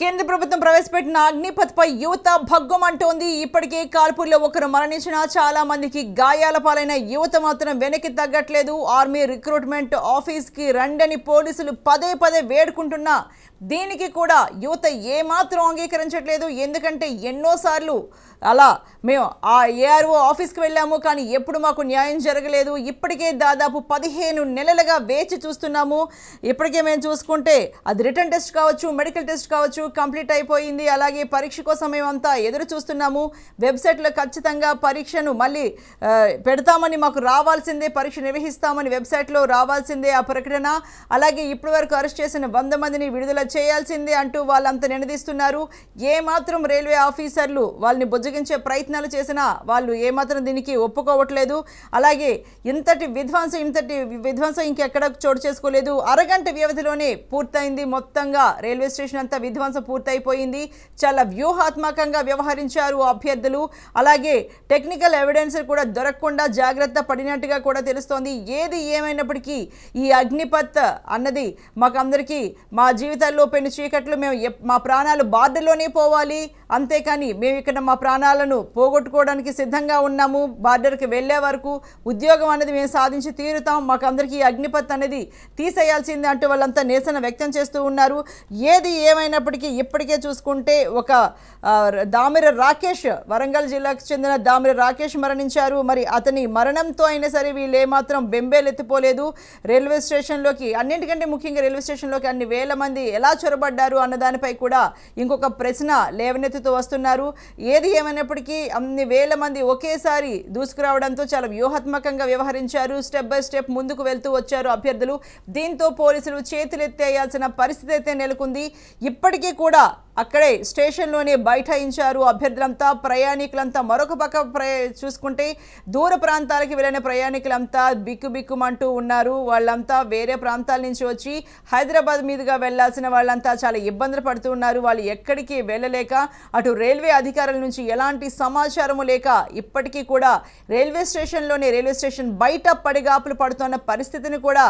కేంద్ర ప్రభుత్వం ప్రవేశపెట్టిన అగ్నిపథ్పై యువత భగ్గుమంటోంది ఇప్పటికే కాల్పుల్లో ఒకరు మరణించిన చాలా మందికి గాయాల పాలైన యువత మాత్రం వెనక్కి తగ్గట్లేదు ఆర్మీ రిక్రూట్మెంట్ ఆఫీస్కి రండని పోలీసులు పదే పదే వేడుకుంటున్నా దీనికి కూడా యువత ఏమాత్రం అంగీకరించట్లేదు ఎందుకంటే ఎన్నోసార్లు అలా మేము ఆ ఏఆర్ఓ ఆఫీస్కి వెళ్ళాము కానీ ఎప్పుడు మాకు న్యాయం జరగలేదు ఇప్పటికే దాదాపు పదిహేను నెలలుగా వేచి చూస్తున్నాము ఇప్పటికే మేము చూసుకుంటే అది రిటర్న్ టెస్ట్ కావచ్చు మెడికల్ టెస్ట్ కావచ్చు కంప్లీట్ అయిపోయింది అలాగే పరీక్ష కోసం మేమంతా ఎదురు చూస్తున్నాము వెబ్సైట్లో ఖచ్చితంగా పరీక్షను మళ్ళీ పెడతామని మాకు రావాల్సిందే పరీక్ష నిర్వహిస్తామని వెబ్సైట్లో రావాల్సిందే ఆ ప్రకటన అలాగే ఇప్పటి వరకు అరెస్ట్ చేసిన వంద మందిని విడుదల చేయాల్సిందే అంటూ వాళ్ళంతా నినదిస్తున్నారు ఏమాత్రం రైల్వే ఆఫీసర్లు వాళ్ళని బుజ్జగించే ప్రయత్నాలు చేసినా వాళ్ళు ఏమాత్రం దీనికి ఒప్పుకోవట్లేదు అలాగే ఇంతటి విధ్వంసం ఇంతటి విధ్వంసం ఇంకెక్కడ చోటు చేసుకోలేదు అరగంట వ్యవధిలోనే పూర్తయింది మొత్తంగా రైల్వే స్టేషన్ అంతా విధ్వంసం పూర్తయిపోయింది చాలా వ్యూహాత్మకంగా వ్యవహరించారు అభ్యర్థులు అలాగే టెక్నికల్ ఎవిడెన్స్ కూడా దొరకకుండా జాగ్రత్త పడినట్టుగా కూడా తెలుస్తోంది ఏది ఏమైనప్పటికీ ఈ అగ్నిపత్ అన్నది మాకందరికీ మా జీవితాల్లో పెను చీకట్లు మేము మా ప్రాణాలు బార్డర్లోనే పోవాలి అంతేకాని మేము ఇక్కడ మా ప్రాణాలను పోగొట్టుకోవడానికి సిద్ధంగా ఉన్నాము బార్డర్కి వెళ్ళే వరకు ఉద్యోగం అనేది మేము సాధించి తీరుతాం మాకందరికీ అగ్నిపత్ అనేది తీసేయాల్సిందే అంటూ వాళ్ళంతా నిరసన వ్యక్తం చేస్తూ ఉన్నారు ఏది ఏమైనప్పటికీ అప్పటికి ఇప్పటికే చూసుకుంటే ఒక దామిర రాకేష్ వరంగల్ జిల్లాకు చెందిన దామిర రాకేష్ మరణించారు మరి అతని మరణంతో అయినా సరే వీళ్ళు ఏమాత్రం బెంబేలెత్తిపోలేదు రైల్వే స్టేషన్లోకి అన్నింటికంటే ముఖ్యంగా రైల్వే స్టేషన్లోకి అన్ని వేల మంది ఎలా చొరబడ్డారు అన్నదానిపై కూడా ఇంకొక ప్రశ్న లేవనెత్తుతూ వస్తున్నారు ఏది ఏమైనప్పటికీ అన్ని వేల మంది ఒకేసారి దూసుకురావడంతో చాలా వ్యూహాత్మకంగా వ్యవహరించారు స్టెప్ బై స్టెప్ ముందుకు వెళ్తూ వచ్చారు అభ్యర్థులు దీంతో పోలీసులు చేతులెత్తేయాల్సిన పరిస్థితి అయితే నెలకొంది ఇప్పటికే కూడా అక్కడే స్టేషన్లోనే బైఠాయించారు అభ్యర్థులంతా ప్రయాణికులంతా మరొక పక్క చూసుకుంటే దూర ప్రాంతాలకి వెళ్ళిన ప్రయాణికులంతా బిక్కుబిక్కుమంటూ ఉన్నారు వాళ్ళంతా వేరే ప్రాంతాల నుంచి వచ్చి హైదరాబాద్ మీదుగా వెళ్లాల్సిన వాళ్ళంతా చాలా ఇబ్బందులు పడుతూ ఉన్నారు వాళ్ళు ఎక్కడికి వెళ్ళలేక అటు రైల్వే అధికారుల నుంచి ఎలాంటి సమాచారము లేక ఇప్పటికీ కూడా రైల్వే స్టేషన్లోనే రైల్వే స్టేషన్ బయట పడిగాపులు పడుతున్న పరిస్థితిని కూడా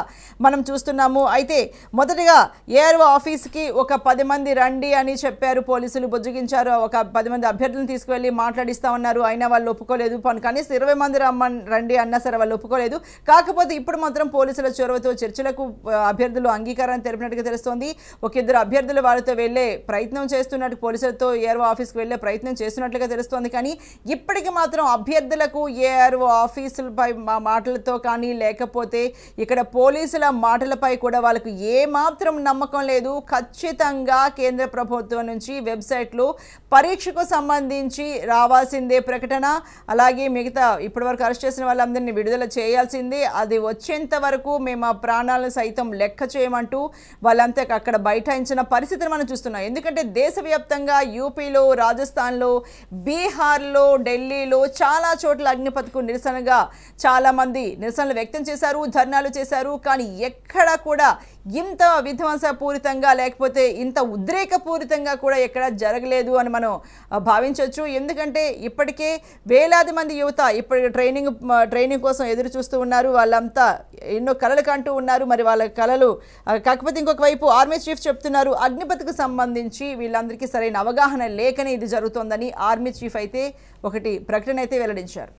మనం చూస్తున్నాము అయితే మొదటిగా ఏఆర్ఓ ఆఫీస్కి ఒక పది మంది రండి అని చెప్పి చెప్పారు పోలీసులు బుజ్జగించారు ఒక పది మంది అభ్యర్థులను తీసుకువెళ్ళి మాట్లాడిస్తామన్నారు అయినా వాళ్ళు ఒప్పుకోలేదు పని కనీసం ఇరవై మంది రమ్మని రండి అన్నా సరే వాళ్ళు ఒప్పుకోలేదు కాకపోతే ఇప్పుడు మాత్రం పోలీసుల చొరవతో చర్చలకు అభ్యర్థులు అంగీకారాన్ని తెలిపినట్టుగా తెలుస్తోంది ఒక ఇద్దరు అభ్యర్థులు వారితో వెళ్ళే ప్రయత్నం చేస్తున్నట్టు పోలీసులతో ఏఆర్ఓ ఆఫీస్కి వెళ్ళే ప్రయత్నం చేస్తున్నట్లుగా తెలుస్తోంది కానీ ఇప్పటికి మాత్రం అభ్యర్థులకు ఏఆర్ఓ ఆఫీసులపై మాటలతో కానీ లేకపోతే ఇక్కడ పోలీసుల మాటలపై కూడా వాళ్ళకు ఏమాత్రం నమ్మకం లేదు ఖచ్చితంగా కేంద్ర ప్రభుత్వం పదవ నుంచి వెబ్సైట్లో పరీక్షకు సంబంధించి రావాల్సిందే ప్రకటన అలాగే మిగతా ఇప్పటివరకు అరెస్ట్ చేసిన వాళ్ళందరినీ విడుదల చేయాల్సిందే అది వచ్చేంత వరకు మేము ఆ ప్రాణాలను సైతం లెక్క చేయమంటూ వాళ్ళంతా అక్కడ బైఠాయించిన పరిస్థితిని మనం చూస్తున్నాం ఎందుకంటే దేశవ్యాప్తంగా యూపీలో రాజస్థాన్లో బీహార్లో ఢిల్లీలో చాలా చోట్ల అగ్నిపథకు నిరసనగా చాలామంది నిరసనలు వ్యక్తం చేశారు ధర్నాలు చేశారు కానీ ఎక్కడ కూడా ఇంత విధ్వంసపూరితంగా లేకపోతే ఇంత ఉద్రేకపూరితంగా విధంగా కూడా ఎక్కడ జరగలేదు అని మనం భావించవచ్చు ఎందుకంటే ఇప్పటికే వేలాది మంది యువత ఇప్పటికి ట్రైనింగ్ ట్రైనింగ్ కోసం ఎదురు చూస్తూ ఉన్నారు వాళ్ళంతా ఎన్నో కళలు కంటూ ఉన్నారు మరి వాళ్ళ కళలు కాకపోతే ఇంకొక వైపు ఆర్మీ చీఫ్ చెప్తున్నారు అగ్నిపథకు సంబంధించి వీళ్ళందరికీ సరైన అవగాహన లేకనే ఇది జరుగుతోందని ఆర్మీ చీఫ్ అయితే ఒకటి ప్రకటన అయితే వెల్లడించారు